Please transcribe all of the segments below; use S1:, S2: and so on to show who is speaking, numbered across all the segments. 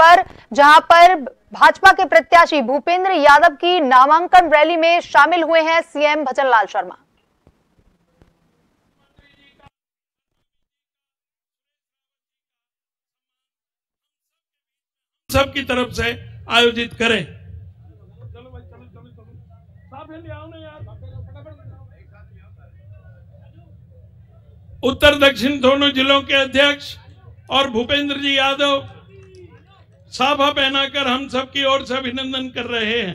S1: पर जहां पर भाजपा के प्रत्याशी भूपेंद्र यादव की नामांकन रैली में शामिल हुए हैं सीएम भजनलाल शर्मा
S2: सबकी तरफ से आयोजित करें उत्तर दक्षिण दोनों जिलों के अध्यक्ष और भूपेंद्र जी यादव साफा पहनाकर हम सबकी ओर से अभिनंदन कर रहे हैं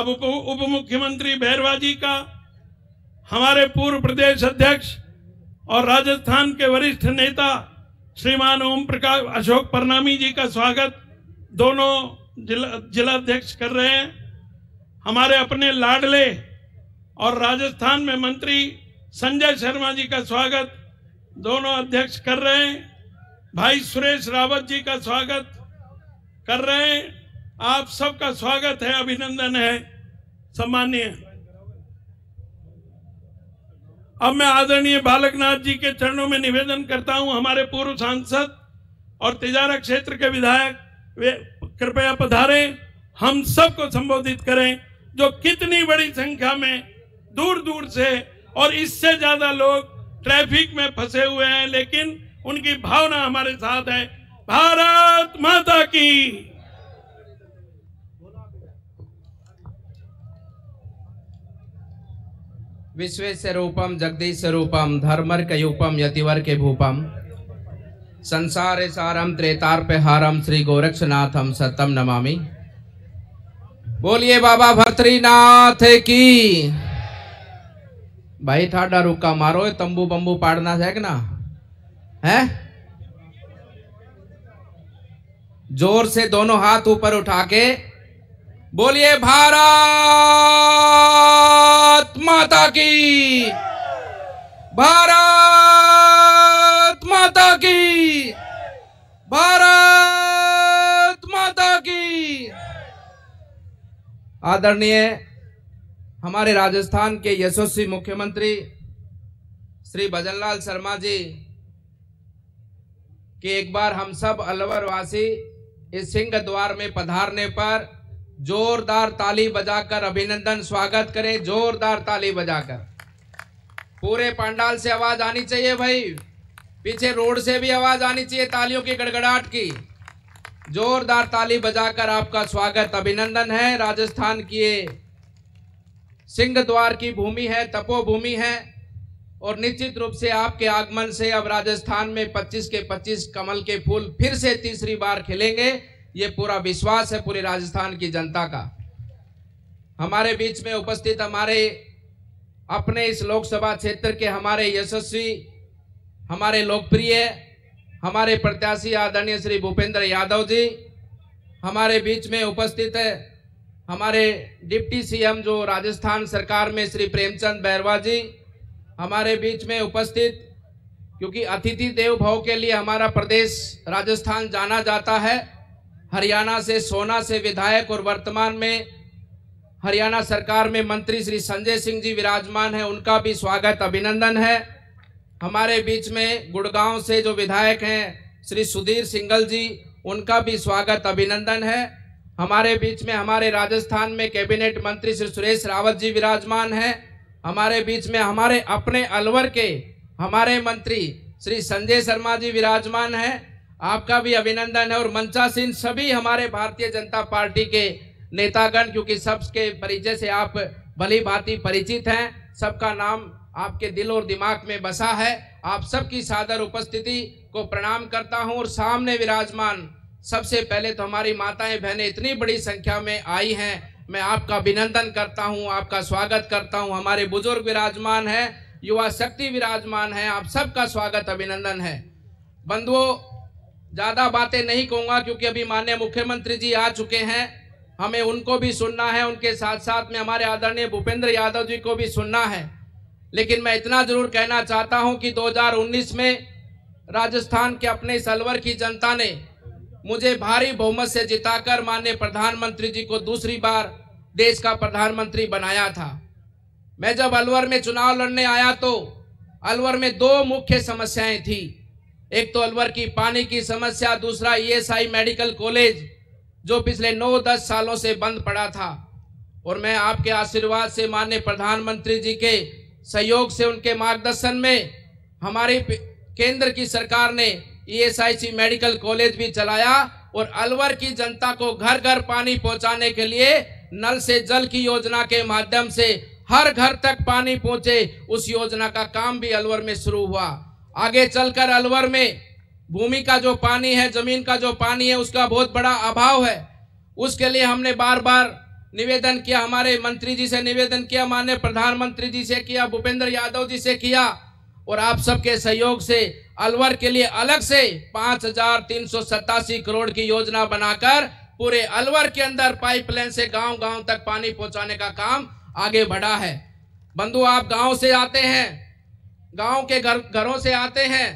S2: अब उप, उप मुख्यमंत्री भैरवा जी का हमारे पूर्व प्रदेश अध्यक्ष और राजस्थान के वरिष्ठ नेता श्रीमान ओम प्रकाश अशोक परनामी जी का स्वागत दोनों जिला जिलाध्यक्ष कर रहे हैं हमारे अपने लाडले और राजस्थान में मंत्री संजय शर्मा जी का स्वागत दोनों अध्यक्ष कर रहे हैं भाई सुरेश रावत जी का स्वागत कर रहे हैं आप सबका स्वागत है अभिनंदन है सम्मान्य अब मैं आदरणीय बालकनाथ जी के चरणों में निवेदन करता हूं हमारे पूर्व सांसद और तिजारा क्षेत्र के विधायक वे कृपया पधारे हम सबको संबोधित करें जो कितनी बड़ी संख्या में दूर दूर से और इससे ज्यादा लोग ट्रैफिक में फंसे हुए हैं लेकिन उनकी भावना हमारे साथ है भारत
S1: माता की विश्वेश्वरूपम जगदीश स्वरूपम धर्मर कयूपम यतिवर के भूपम संसार सारम त्रेतार पे हारम श्री गोरक्षनाथम सतम नमामि बोलिए बाबा भर्तरीनाथ की भाई ठाडा रुका मारो तंबू बंबू पाड़ना है ना हैं जोर से दोनों हाथ ऊपर उठा के बोलिए भारत माता की भारत माता की भारत माता की आदरणीय हमारे राजस्थान के यशस्वी मुख्यमंत्री श्री भजनलाल शर्मा जी कि एक बार हम सब अलवर वासी इस सिंह द्वार में पधारने पर जोरदार ताली बजाकर अभिनंदन स्वागत करें जोरदार ताली बजाकर पूरे पंडाल से आवाज आनी चाहिए भाई पीछे रोड से भी आवाज आनी चाहिए तालियों की गड़गड़ाहट की जोरदार ताली बजाकर आपका स्वागत अभिनंदन है राजस्थान की सिंह द्वार की भूमि है तपोभूमि है और निश्चित रूप से आपके आगमन से अब राजस्थान में 25 के 25 कमल के फूल फिर से तीसरी बार खिलेंगे ये पूरा विश्वास है पूरे राजस्थान की जनता का हमारे बीच में उपस्थित हमारे अपने इस लोकसभा क्षेत्र के हमारे यशस्वी हमारे लोकप्रिय हमारे प्रत्याशी आदरणीय श्री भूपेंद्र यादव जी हमारे बीच में उपस्थित है हमारे डिप्टी सीएम जो राजस्थान सरकार में श्री प्रेमचंद बैरवा जी हमारे बीच में उपस्थित क्योंकि अतिथि देव भव के लिए हमारा प्रदेश राजस्थान जाना जाता है हरियाणा से सोना से विधायक और वर्तमान में हरियाणा सरकार में मंत्री श्री संजय सिंह जी विराजमान हैं उनका भी स्वागत अभिनंदन है हमारे बीच में गुड़गांव से जो विधायक हैं श्री सुधीर सिंगल जी उनका भी स्वागत अभिनंदन है हमारे बीच में हमारे राजस्थान में कैबिनेट मंत्री श्री सुरेश रावत जी विराजमान हैं हमारे बीच में हमारे अपने अलवर के हमारे मंत्री श्री संजय शर्मा जी विराजमान हैं आपका भी अभिनंदन है और मंचासीन सभी हमारे भारतीय जनता पार्टी के नेतागण क्योंकि सबके परिचय से आप भली भांति परिचित हैं सबका नाम आपके दिल और दिमाग में बसा है आप सबकी सादर उपस्थिति को प्रणाम करता हूं और सामने विराजमान सबसे पहले तो हमारी माताएं बहनें इतनी बड़ी संख्या में आई हैं मैं आपका अभिनंदन करता हूँ आपका स्वागत करता हूँ हमारे बुजुर्ग विराजमान है युवा शक्ति विराजमान है आप सबका स्वागत अभिनंदन है बंधुओं ज़्यादा बातें नहीं कहूँगा क्योंकि अभी माननीय मुख्यमंत्री जी आ चुके हैं हमें उनको भी सुनना है उनके साथ साथ में हमारे आदरणीय भूपेंद्र यादव जी को भी सुनना है लेकिन मैं इतना ज़रूर कहना चाहता हूं कि 2019 में राजस्थान के अपने सलवर की जनता ने मुझे भारी बहुमत से जिताकर माननीय प्रधानमंत्री जी को दूसरी बार देश का प्रधानमंत्री बनाया था मैं जब अलवर में चुनाव लड़ने आया तो अलवर में दो मुख्य समस्याएं थी एक तो अलवर की पानी की समस्या दूसरा ईएसआई e मेडिकल कॉलेज जो पिछले नौ दस सालों से बंद पड़ा था और मैं आपके आशीर्वाद से माननीय प्रधानमंत्री जी के सहयोग से उनके मार्गदर्शन में हमारी केंद्र की सरकार ने ईएसआईसी मेडिकल कॉलेज भी चलाया और अलवर की जनता को घर घर पानी पहुंचाने के लिए नल से जल की योजना के माध्यम से हर घर तक पानी पहुंचे उस योजना का काम भी अलवर में शुरू हुआ आगे चलकर अलवर में भूमि का जो पानी है जमीन का जो पानी है उसका बहुत बड़ा अभाव है उसके लिए हमने बार बार निवेदन किया हमारे मंत्री जी से निवेदन किया माननीय प्रधानमंत्री जी से किया भूपेंद्र यादव जी से किया और आप सबके सहयोग से अलवर के लिए अलग से पांच हजार तीन सौ सतासी करोड़ की योजना बनाकर पूरे अलवर के अंदर पाइपलाइन से गांव गांव तक पानी पहुंचाने का काम आगे बढ़ा है बंधु आप गांव से आते हैं गांव के घर घरों से आते हैं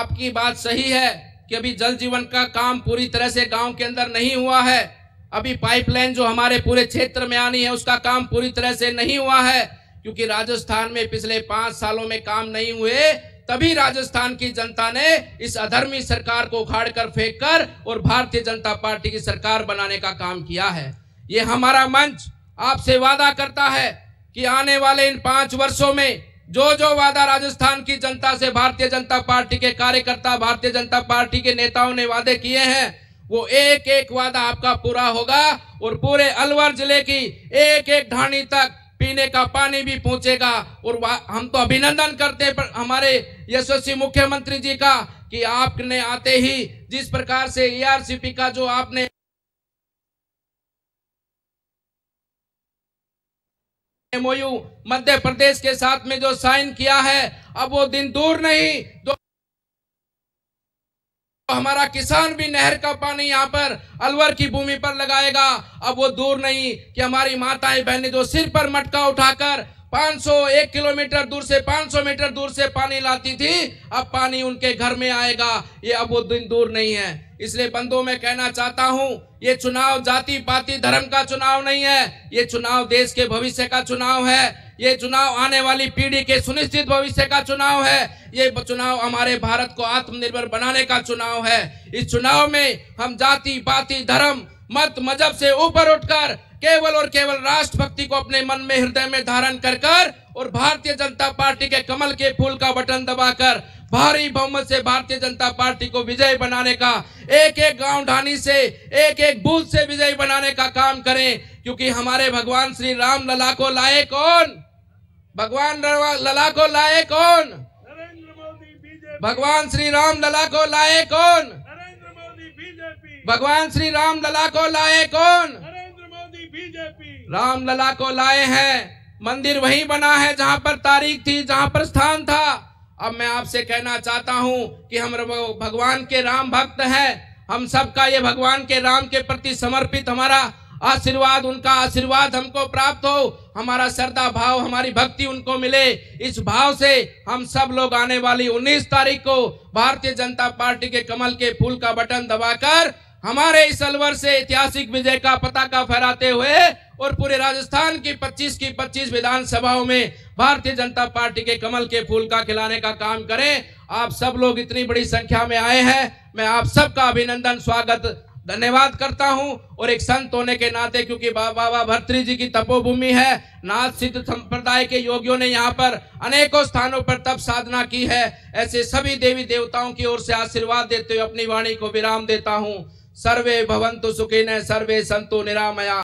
S1: आपकी बात सही है कि अभी जल जीवन का काम पूरी तरह से गांव के अंदर नहीं हुआ है अभी पाइपलाइन जो हमारे पूरे क्षेत्र में आनी है उसका काम पूरी तरह से नहीं हुआ है क्योंकि राजस्थान में पिछले पांच सालों में काम नहीं हुए तभी राजस्थान की जनता ने इस अधर्मी सरकार को उखाड़ कर फेंक कर और भारतीय जनता पार्टी की सरकार बनाने का काम किया है ये हमारा मंच आपसे वादा करता है कि आने वाले इन पांच वर्षों में जो जो वादा राजस्थान की जनता से भारतीय जनता पार्टी के कार्यकर्ता भारतीय जनता पार्टी के नेताओं ने वादे किए हैं वो एक एक वादा आपका पूरा होगा और पूरे अलवर जिले की एक एक ढाणी तक पीने का पानी भी पहुंचेगा और हम तो अभिनंदन करते हैं हमारे यशस्वी मुख्यमंत्री जी का कि आपने आते ही जिस प्रकार से ईआरसीपी का जो आपने मध्य प्रदेश के साथ में जो साइन किया है अब वो दिन दूर नहीं दो तो हमारा किसान भी नहर का पानी यहाँ पर अलवर की भूमि पर लगाएगा अब वो दूर नहीं कि हमारी माताएं बहनें जो सिर पर मटका उठाकर 500 एक किलोमीटर दूर से 500 मीटर दूर से पानी लाती थी अब पानी उनके घर में आएगा ये अब वो दिन दूर नहीं है इसलिए बंदों में कहना चाहता हूँ ये चुनाव जाति पाति धर्म का चुनाव नहीं है ये चुनाव देश के भविष्य का चुनाव है ये चुनाव आने वाली पीढ़ी के सुनिश्चित भविष्य का चुनाव है ये चुनाव हमारे भारत को आत्मनिर्भर बनाने का चुनाव है इस चुनाव में हम जाति पाति धर्म मत मजहब से ऊपर उठकर केवल और केवल राष्ट्रभक्ति को अपने मन में हृदय में धारण कर कर और भारतीय जनता पार्टी के कमल के फूल का बटन दबाकर भारी बहुमत से भारतीय जनता पार्टी को विजय बनाने का एक एक गांव ढानी से एक एक बूथ से विजय बनाने का काम करें क्योंकि हमारे भगवान श्री राम लला को लाए कौन भगवान लला को लाए कौन भगवान श्री राम लला को लाए कौन भगवान श्री राम लला को लाए कौन राम लला को लाए हैं मंदिर वही बना है जहाँ पर तारीख थी जहाँ पर स्थान था अब मैं आपसे कहना चाहता हूँ कि हम भगवान के राम भक्त हैं हम सबका ये भगवान के राम के प्रति समर्पित हमारा आशीर्वाद उनका आशीर्वाद हमको प्राप्त हो हमारा श्रद्धा भाव हमारी भक्ति उनको मिले इस भाव से हम सब लोग आने वाली 19 तारीख को भारतीय जनता पार्टी के कमल के फूल का बटन दबाकर हमारे इस अलवर से ऐतिहासिक विजय का पताका फहराते हुए और पूरे राजस्थान की 25 की 25 विधानसभाओं में भारतीय जनता पार्टी के कमल के फूल का खिलाने का काम करें आप सब लोग इतनी बड़ी संख्या में आए हैं मैं आप सबका अभिनंदन स्वागत धन्यवाद करता हूँ और एक संत होने के नाते क्योंकि बाबा भरतरी जी की तपोभूमि है नाथ सिद्ध संप्रदाय के योगियों ने यहाँ पर अनेकों स्थानों पर तप साधना की है ऐसे सभी देवी देवताओं की ओर से आशीर्वाद देते हुए अपनी वाणी को विराम देता हूँ सर्वे भवंतु सुखी सर्वे संतु निरामया